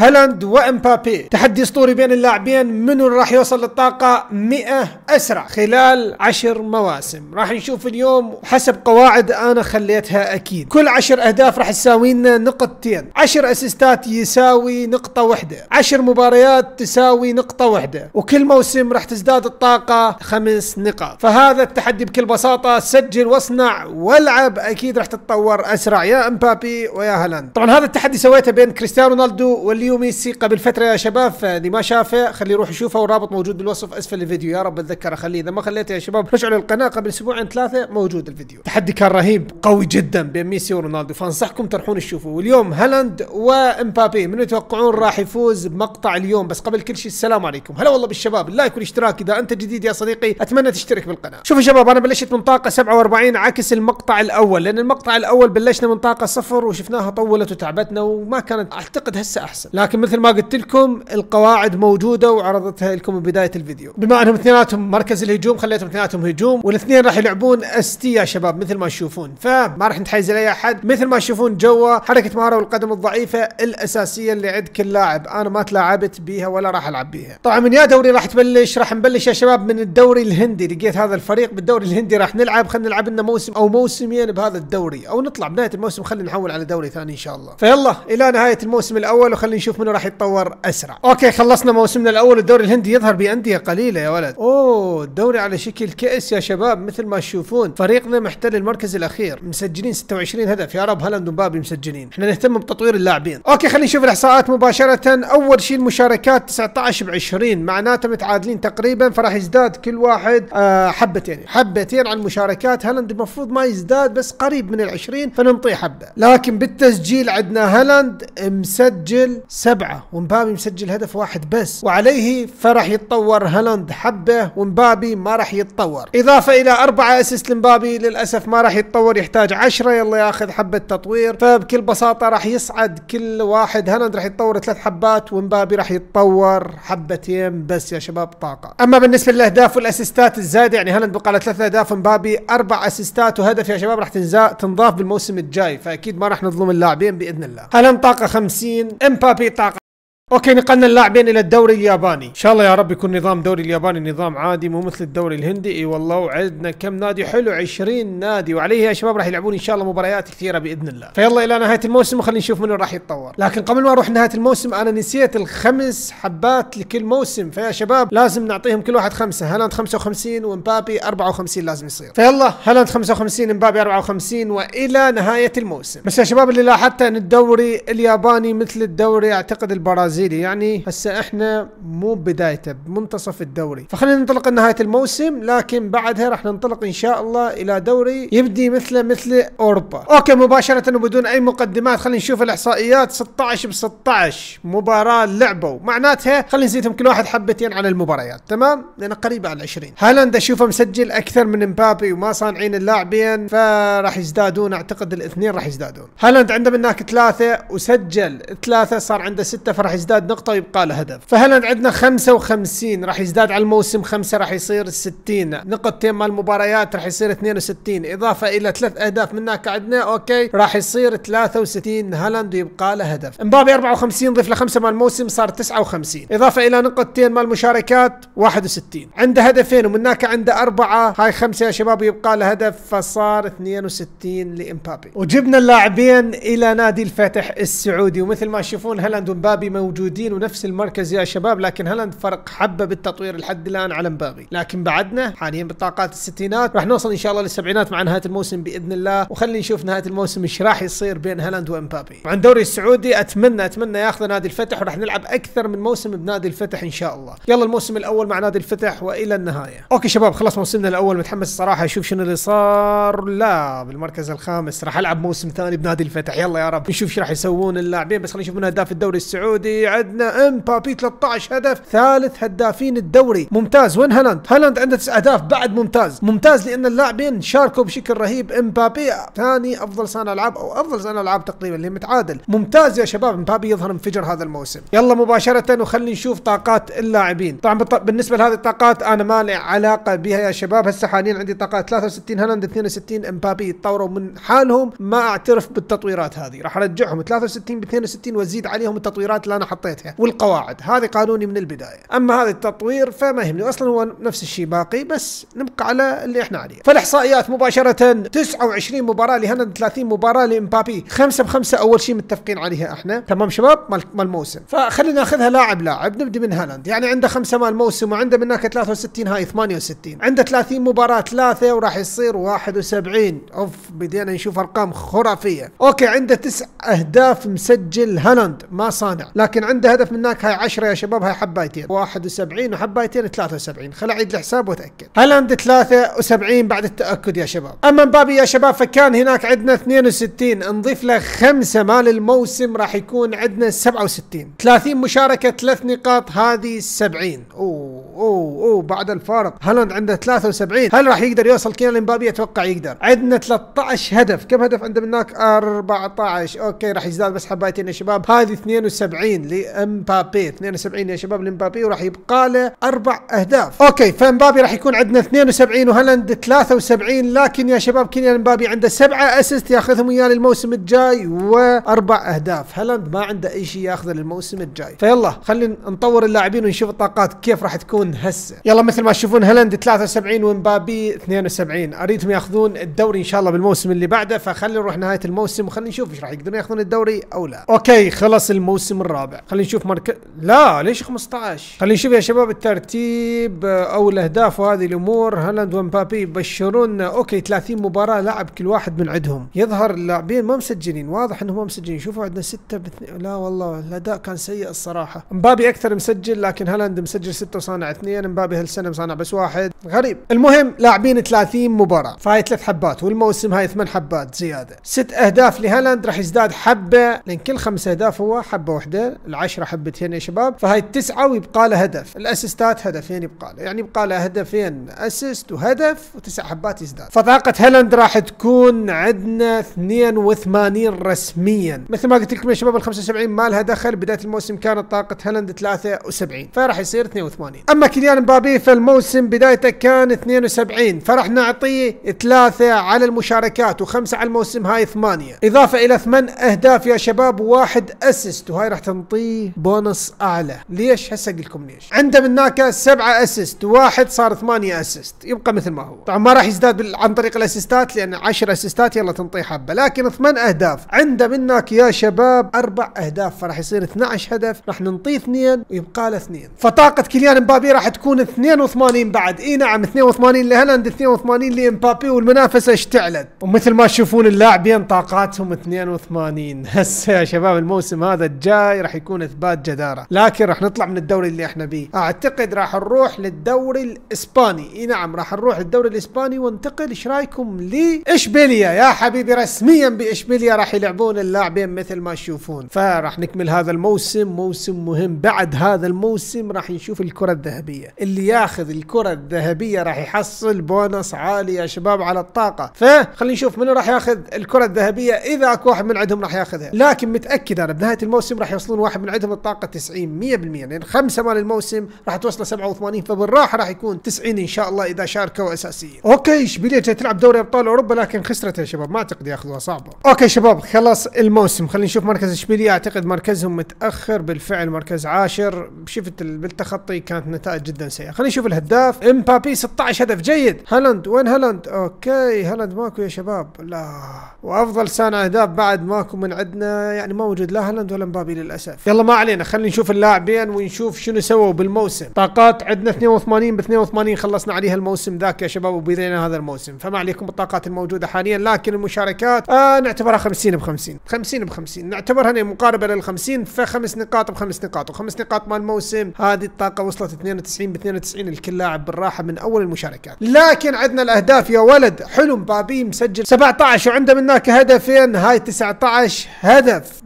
هالاند وامبابي تحدي اسطوري بين اللاعبين منو راح يوصل للطاقة 100 اسرع خلال 10 مواسم راح نشوف اليوم حسب قواعد انا خليتها اكيد كل 10 اهداف راح تساوي لنا نقطتين 10 اسيستات يساوي نقطة واحدة 10 مباريات تساوي نقطة واحدة وكل موسم راح تزداد الطاقة خمس نقاط فهذا التحدي بكل بساطة سجل واصنع والعب اكيد راح تتطور اسرع يا امبابي ويا هالاند طبعا هذا التحدي سويته بين كريستيانو رونالدو واللي ليو ميسي قبل فتره يا شباب فاللي ما شافه خليه يروح يشوفه والرابط موجود بالوصف اسفل الفيديو يا رب اتذكر اخليه اذا ما خليته يا شباب رجعوا للقناه قبل اسبوعين ثلاثه موجود الفيديو تحدي كان رهيب قوي جدا بين ميسي ورونالدو فانصحكم تروحون تشوفوه واليوم هالاند وامبابي من يتوقعون راح يفوز بمقطع اليوم بس قبل كل شيء السلام عليكم هلا والله بالشباب اللايك والاشتراك اذا انت جديد يا صديقي اتمنى تشترك بالقناه شوف يا شباب انا بلشت من طاقه 47 عكس المقطع الاول لان المقطع الاول بلشنا من طاقه صفر وشفناها طولت وتعبتنا وما كانت اعتقد هسه احسن لكن مثل ما قلت لكم القواعد موجوده وعرضتها لكم من بدايه الفيديو بما انهم اثنيناتهم مركز الهجوم خليتهم اثنيناتهم هجوم والاثنين راح يلعبون اس تي يا شباب مثل ما تشوفون فما راح نتحيز لاي احد مثل ما تشوفون جوا حركه مهاره والقدم الضعيفه الاساسيه اللي عند كل لاعب انا ما تلاعبت بيها ولا راح العب بيها طبعا من يا دوري راح تبلش راح نبلش يا شباب من الدوري الهندي لقيت هذا الفريق بالدوري الهندي راح نلعب خلينا نلعب لنا موسم او موسمين بهذا الدوري او نطلع بنهايه الموسم خلينا نحول على دوري ثاني ان شاء الله فيلا الى نهايه الموسم الاول وخلينا يشوف منه راح يتطور اسرع اوكي خلصنا موسمنا الاول الدوري الهندي يظهر بانديه قليله يا ولد اوه الدوري على شكل كاس يا شباب مثل ما تشوفون فريقنا محتل المركز الاخير مسجلين 26 هدف يا رب هالاند ومبابي مسجلين احنا نهتم بتطوير اللاعبين اوكي خلينا نشوف الاحصاءات مباشره اول شيء المشاركات 19 ب 20 معناته متعادلين تقريبا فراح يزداد كل واحد آه حبتين حبتين على المشاركات هالاند المفروض ما يزداد بس قريب من ال 20 فننطيه حبه لكن بالتسجيل عندنا هالاند مسجل سبعة ومبابي مسجل هدف واحد بس وعليه فراح يتطور هالاند حبة ومبابي ما راح يتطور إضافة إلى أربعة أسس لمبابي للأسف ما راح يتطور يحتاج عشرة يلا ياخذ حبة تطوير فبكل بساطة راح يصعد كل واحد هالاند راح يتطور ثلاث حبات ومبابي راح يتطور حبتين بس يا شباب طاقة أما بالنسبة للأهداف والأسيستات الزايدة يعني هالاند بقى له ثلاث أهداف ومبابي أربع أسستات وهدف يا شباب راح تنضاف بالموسم الجاي فأكيد ما راح نظلم اللاعبين بإذن الله هالاند طاقة 50 امبابي tapi اوكي نقلنا اللاعبين الى الدوري الياباني ان شاء الله يا رب يكون نظام دوري الياباني نظام عادي مو مثل الدوري الهندي اي والله وعندنا كم نادي حلو 20 نادي وعليه يا شباب راح يلعبون ان شاء الله مباريات كثيره باذن الله فيلا الى نهايه الموسم وخلينا نشوف منو راح يتطور لكن قبل ما اروح نهايه الموسم انا نسيت الخمس حبات لكل موسم فيا شباب لازم نعطيهم كل واحد خمسه هالاند 55 ومبابي 54 لازم يصير فيلا هالاند 55 مبابي 54 والى نهايه الموسم بس يا شباب اللي لاحظته ان الدوري الياباني مثل الدوري اعتقد البرازيل البرازيلي يعني هسه احنا مو بدايته بمنتصف الدوري فخلينا ننطلق لنهايه الموسم لكن بعدها راح ننطلق ان شاء الله الى دوري يبدي مثله مثل اوروبا اوكي مباشره وبدون اي مقدمات خلينا نشوف الاحصائيات 16 ب 16 مباراه لعبوا معناتها خلينا نزيدهم كل واحد حبتين على المباريات تمام لان قريبه على 20 هالاند اشوفه مسجل اكثر من مبابي وما صانعين اللاعبين فراح يزدادون اعتقد الاثنين راح يزدادون هالاند عنده من هناك ثلاثه وسجل ثلاثه صار عنده سته فراح يزداد تزداد نقطة ويبقى له هدف فهالاند عندنا 55 راح يزداد على الموسم 5 راح يصير 60 نقطتين مال المباريات راح يصير 62 إضافة إلى ثلاث أهداف من هناك عندنا أوكي راح يصير 63 هالاند ويبقى له هدف مبابي 54 ضيف له 5 مال الموسم صار 59 إضافة إلى نقطتين مال المشاركات 61 عنده هدفين ومن هناك عنده أربعة هاي خمسة يا شباب ويبقى له هدف فصار 62 لإمبابي وجبنا اللاعبين إلى نادي الفتح السعودي ومثل ما تشوفون هالاند ومبابي من موجودين ونفس المركز يا شباب لكن هالاند فرق حبه بالتطوير لحد الان على مبابي لكن بعدنا حاليا بطاقات الستينات راح نوصل ان شاء الله للسبعينات مع نهايه الموسم باذن الله وخلينا نشوف نهايه الموسم ايش راح يصير بين هالاند ومبابي وعن الدوري السعودي اتمنى اتمنى ياخذ نادي الفتح وراح نلعب اكثر من موسم بنادي الفتح ان شاء الله يلا الموسم الاول مع نادي الفتح والى النهايه اوكي شباب خلص موسمنا الاول متحمس الصراحه اشوف شنو اللي صار لا بالمركز الخامس راح العب موسم ثاني بنادي الفتح يلا يا رب نشوف ايش راح يسوون اللاعبين بس خلينا نشوف من اهداف الدوري السعودي عندنا امبابي 13 هدف ثالث هدافين الدوري ممتاز وين هالاند هالاند عنده تسع اهداف بعد ممتاز ممتاز لان اللاعبين شاركوا بشكل رهيب امبابي ثاني افضل صانع العاب او افضل صانع العاب تقريبا اللي متعادل ممتاز يا شباب امبابي يظهر انفجر هذا الموسم يلا مباشره وخلينا نشوف طاقات اللاعبين طبعا بالنسبه لهذه الطاقات انا ما لي علاقه بها يا شباب هسه حاليا عندي طاقات 63 هالاند 62 امبابي يتطوروا من حالهم ما اعترف بالتطويرات هذه راح ارجعهم 63 ب 62 وازيد عليهم التطويرات اللي انا حطيتها والقواعد هذه قانوني من البدايه اما هذا التطوير فما يهمني اصلا هو نفس الشيء باقي بس نبقى على اللي احنا عليه فالاحصائيات مباشره 29 مباراه لهالاند 30 مباراه لامبابي 5 ب 5 اول شيء متفقين عليها احنا تمام شباب مال الموسم فخلينا ناخذها لاعب لاعب نبدا من هالاند يعني عنده 5 مال الموسم وعنده من هناك 63 هاي 68 عنده 30 مباراه ثلاثه وراح يصير 71 اوف بدينا نشوف ارقام خرافيه اوكي عنده تسع اهداف مسجل هالاند ما صانع لكن لكن عنده هدف من هناك هاي 10 يا شباب هاي حبايتين 71 وحبايتين 73 خل اعيد الحساب واتاكد هالاند 73 بعد التاكد يا شباب اما مبابي يا شباب فكان هناك عندنا 62 نضيف له 5 مال الموسم راح يكون عندنا 67 30 مشاركه 3 نقاط هذه 70 اوه اوه اوه بعد الفارق هالاند عنده 73 هل راح يقدر يوصل كيان امبابي اتوقع يقدر عندنا 13 هدف كم هدف عنده من هناك 14 اوكي راح يزداد بس حبايتين يا شباب هذه 72 لامبابي 72 يا شباب لامبابي وراح يبقى له اربع اهداف اوكي فامبابي راح يكون عندنا 72 وهالاند 73 لكن يا شباب كيليان امبابي عنده سبعه اسيست ياخذهم وياه للموسم الجاي واربع اهداف هالاند ما عنده اي شيء ياخذه للموسم الجاي فيلا خلينا نطور اللاعبين ونشوف الطاقات كيف راح تكون هسه يلا مثل ما تشوفون هالاند 73 ومبابي 72 اريدهم ياخذون الدوري ان شاء الله بالموسم اللي بعده فخلينا نروح نهايه الموسم وخلينا نشوف ايش راح يقدرون ياخذون الدوري او لا اوكي خلص الموسم الرابع خلينا نشوف مركز لا ليش 15 خلينا نشوف يا شباب الترتيب آه، او الاهداف وهذه الامور هالاند ومبابي يبشرون آه، اوكي 30 مباراه لعب كل واحد من عندهم يظهر اللاعبين ما مسجلين واضح انهم ما مسجلين شوفوا عندنا 6 باثنين لا والله الاداء كان سيء الصراحه مبابي اكثر مسجل لكن هالاند مسجل 6 وصانع 2 مبابي هالسنه مصانع بس واحد غريب المهم لاعبين 30 مباراه فهاي ثلاث حبات والموسم هاي ثمان حبات زياده ست اهداف لهالاند راح يزداد حبه لان كل خمس اهداف هو حبه واحده العشرة حبتين يا شباب فهاي التسعة ويبقى له هدف الاسيستات هدفين يبقى له يعني يبقى له هدفين اسيست وهدف وتسع حبات يزداد فطاقة هالاند راح تكون عندنا 82 رسميا مثل ما قلت لكم يا شباب ال 75 ما لها دخل بداية الموسم كانت طاقة هالاند 73 فراح يصير 82 اما كيليان مبابي فالموسم بدايته كان 72 فراح نعطيه 3 على المشاركات و5 على الموسم هاي 8 اضافة الى 8 اهداف يا شباب وواحد اسيست وهاي راح تنطيه يعطيه بونص اعلى ليش هسه اقول لكم ليش عنده من هناك سبعة اسيست واحد صار ثمانية اسيست يبقى مثل ما هو طبعا ما راح يزداد عن طريق الاسيستات لان 10 اسيستات يلا تنطيه حبه لكن ثمان اهداف عنده هناك يا شباب اربع اهداف فراح يصير 12 هدف راح ننطيه اثنين ويبقى له اثنين فطاقه كيليان مبابي راح تكون 82 بعد اي نعم 82 لهالاند 82 لامبابي والمنافسه اشتعلت ومثل ما تشوفون اللاعبين طاقاتهم 82 هسه يا شباب الموسم هذا الجاي راح يكون يكون اثبات جداره لكن راح نطلع من الدوري اللي احنا بيه اعتقد راح نروح للدوري الاسباني اي نعم راح نروح للدوري الاسباني وانتقل ايش رايكم لاشبيليا يا حبيبي رسميا باشبيليا راح يلعبون اللاعبين مثل ما تشوفون فراح نكمل هذا الموسم موسم مهم بعد هذا الموسم راح نشوف الكره الذهبيه اللي ياخذ الكره الذهبيه راح يحصل بونص عالي يا شباب على الطاقه فخلينا نشوف منو راح ياخذ الكره الذهبيه اذا اكو واحد من عندهم راح ياخذها لكن متاكد انا بنهايه الموسم راح يوصلون واحد من عندهم الطاقه 90 100% لان خمسه مال الموسم راح توصل 87 فبالراحه راح يكون 90 ان شاء الله اذا شاركوا اساسيين. اوكي اشبيليه تلعب دوري ابطال اوروبا لكن خسرت يا شباب ما اعتقد ياخذوها صعبه. اوكي شباب خلاص الموسم خلينا نشوف مركز اشبيليه اعتقد مركزهم متاخر بالفعل مركز عاشر شفت بالتخطي كانت نتائج جدا سيئه، خلينا نشوف الهداف امبابي 16 هدف جيد، هالاند وين هالاند؟ اوكي هالاند ماكو يا شباب لا وافضل صانع اهداف بعد ماكو من عندنا يعني ما موجود لا هالاند ولا امبابي للاسف يلا ما علينا خلينا نشوف اللاعبين ونشوف شنو سووا بالموسم طاقات عندنا 82 ب 82 خلصنا عليها الموسم ذاك يا شباب وبدينا هذا الموسم فما عليكم بالطاقات الموجوده حاليا لكن المشاركات آه نعتبرها 50 ب 50 50 ب 50 نعتبرها يعني مقاربه لل 50 فخمس نقاط بخمس نقاط وخمس نقاط مال الموسم هذه الطاقه وصلت 92 ب 92 الكل لاعب بالراحه من اول المشاركات لكن عندنا الاهداف يا ولد حلو مبابي مسجل 17 وعنده منك هدفين هاي 19 هدف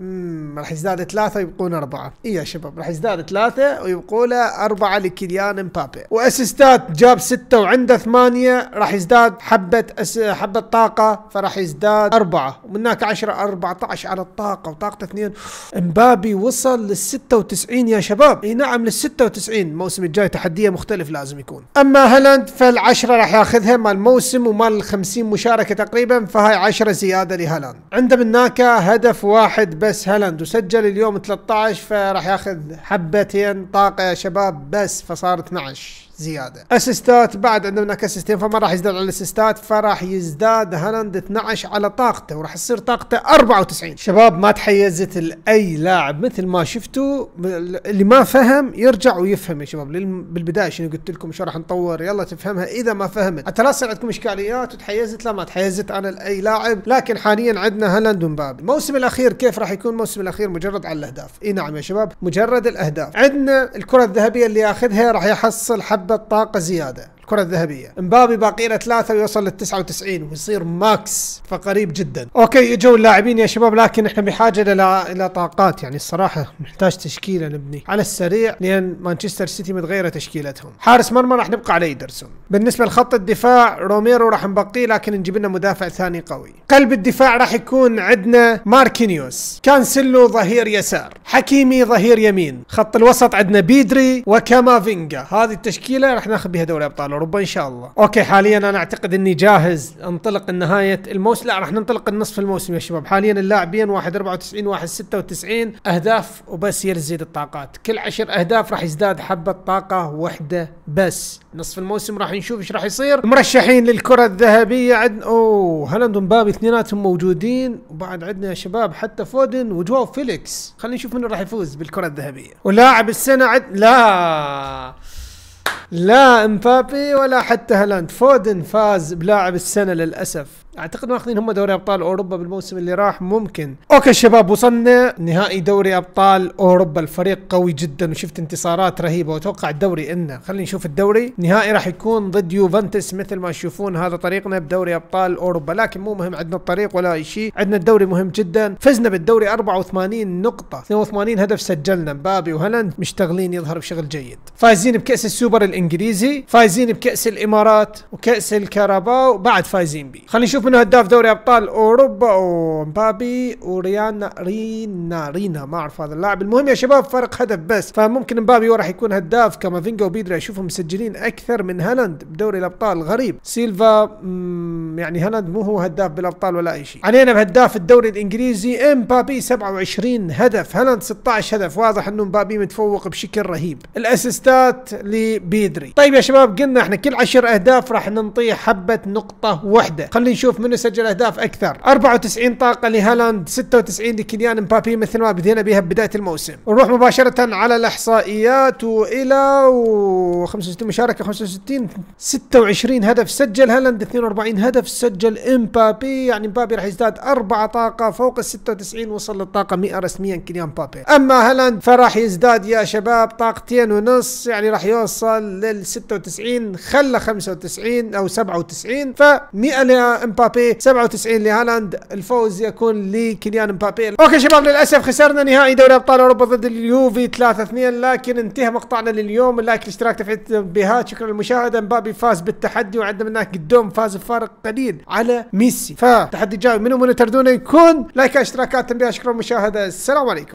راح يزداد ثلاثه يبقون يبقون اربعه اي يا شباب راح يزداد ثلاثه ويبقوا له اربعه لكيليان مبابي واسيستات جاب سته وعنده ثمانيه راح يزداد حبه أس... حبه طاقه فراح يزداد اربعه ومن هناك 10 14 على الطاقه وطاقته اثنين مبابي وصل لل 96 يا شباب اي نعم لل 96 الموسم الجاي تحديه مختلف لازم يكون اما هالاند فالعشرة راح ياخذها مال الموسم ومال 50 مشاركه تقريبا فهاي 10 زياده لهالاند عنده من هناك هدف واحد بس هالاند وسجل اليوم 13 16 فراح ياخذ حبتين طاقه يا شباب بس فصار 12 زياده اسيستات بعد عندنا هناك اسيستين فما راح يزداد على الاسيستات فراح يزداد هالاند 12 على طاقته وراح تصير طاقته 94 شباب ما تحيزت لاي لاعب مثل ما شفتوا اللي ما فهم يرجع ويفهم يا شباب بالبدايه شنو قلت لكم شو راح نطور يلا تفهمها اذا ما فهمت حتى لا تصير عندكم اشكاليات وتحيزت لا ما تحيزت انا لاي لاعب لكن حاليا عندنا هالاند ومبابي الموسم الاخير كيف راح يكون الموسم الاخير مجرد على الاهداف اي نعم يا شباب مجرد الاهداف عندنا الكره الذهبيه اللي ياخذها راح يحصل حب the taqa ziyada الكرة الذهبية مبابي باقي له ثلاثة ويوصل للتسعة 99 ويصير ماكس فقريب جدا اوكي يجوا اللاعبين يا شباب لكن احنا بحاجة الى الى طاقات يعني الصراحة نحتاج تشكيلة نبني على السريع لان مانشستر سيتي متغيرة تشكيلتهم حارس مرمى راح نبقى على ايدرسون بالنسبة لخط الدفاع روميرو راح نبقيه لكن نجيب لنا مدافع ثاني قوي قلب الدفاع راح يكون عندنا ماركينيوس كانسيلو ظهير يسار حكيمي ظهير يمين خط الوسط عندنا بيدري وكامافينجا هذه التشكيلة راح ناخذ بها دوري ابطال اوروبا ان شاء الله اوكي حاليا انا اعتقد اني جاهز انطلق نهايه الموسم لا راح ننطلق النصف الموسم يا شباب حاليا اللاعبين 1 94 1 96 اهداف وبس يزيد الطاقات كل 10 اهداف راح يزداد حبه طاقه واحده بس نصف الموسم راح نشوف ايش راح يصير مرشحين للكره الذهبيه عندنا اوه هالاند ومبابي اثنيناتهم موجودين وبعد عندنا يا شباب حتى فودن وجواو فيليكس خلينا نشوف من راح يفوز بالكره الذهبيه ولاعب السنه عد لا لا امبابي ولا حتى هالاند فودن فاز بلاعب السنة للأسف اعتقد ماخذين هم دوري ابطال اوروبا بالموسم اللي راح ممكن اوكي شباب وصلنا نهائي دوري ابطال اوروبا الفريق قوي جدا وشفت انتصارات رهيبه واتوقع الدوري انه خلينا نشوف الدوري نهائي راح يكون ضد يوفنتوس مثل ما تشوفون هذا طريقنا بدوري ابطال اوروبا لكن مو مهم عندنا الطريق ولا اي شيء عندنا الدوري مهم جدا فزنا بالدوري 84 نقطه 82 هدف سجلنا مبابي وهلاند مشتغلين يظهر بشغل جيد فايزين بكاس السوبر الانجليزي فايزين بكاس الامارات وكاس الكاراباو بعد فايزين بي خلينا نشوف منه هداف دوري ابطال اوروبا ومبابي وريانا رينا رينا ما اعرف هذا اللاعب المهم يا شباب فرق هدف بس فممكن مبابي راح يكون هداف كافينجا وبيدري اشوفهم مسجلين اكثر من هالاند بدوري الابطال غريب سيلفا يعني هالاند مو هو هداف بالابطال ولا اي شيء علينا بهداف الدوري الانجليزي امبابي 27 هدف هالاند 16 هدف واضح انه مبابي متفوق بشكل رهيب الاسيستات لبيدري طيب يا شباب قلنا احنا كل 10 اهداف راح ننطيه حبه نقطه واحده خلينا نشوف نشوف منه سجل اهداف اكثر 94 طاقه لهالاند 96 لكيليان مبابي مثل ما بدينا بها بدايه الموسم نروح مباشره على الاحصائيات والى و 65 مشاركه 65 26 هدف سجل هالاند 42 هدف سجل امبابي يعني امبابي راح يزداد اربع طاقه فوق ال 96 وصل للطاقه 100 رسميا كيليان مبابي اما هالاند فراح يزداد يا شباب طاقتين ونص يعني راح يوصل لل 96 خلى 95 او 97 ف 100 لامبابي مبابي 97 لهالاند الفوز يكون لكيليان مبابي اوكي شباب للاسف خسرنا نهائي دوري ابطال اوروبا ضد اليوفي 3 2 لكن انتهى مقطعنا لليوم اللايك الاشتراك تفعيل التنبيهات شكرا للمشاهده مبابي فاز بالتحدي وعندنا من هناك قدوم فاز بفارق قليل على ميسي فتحدي جاي منو منو تردونه يكون لايك اشتراكات تنبيهات شكرا للمشاهده السلام عليكم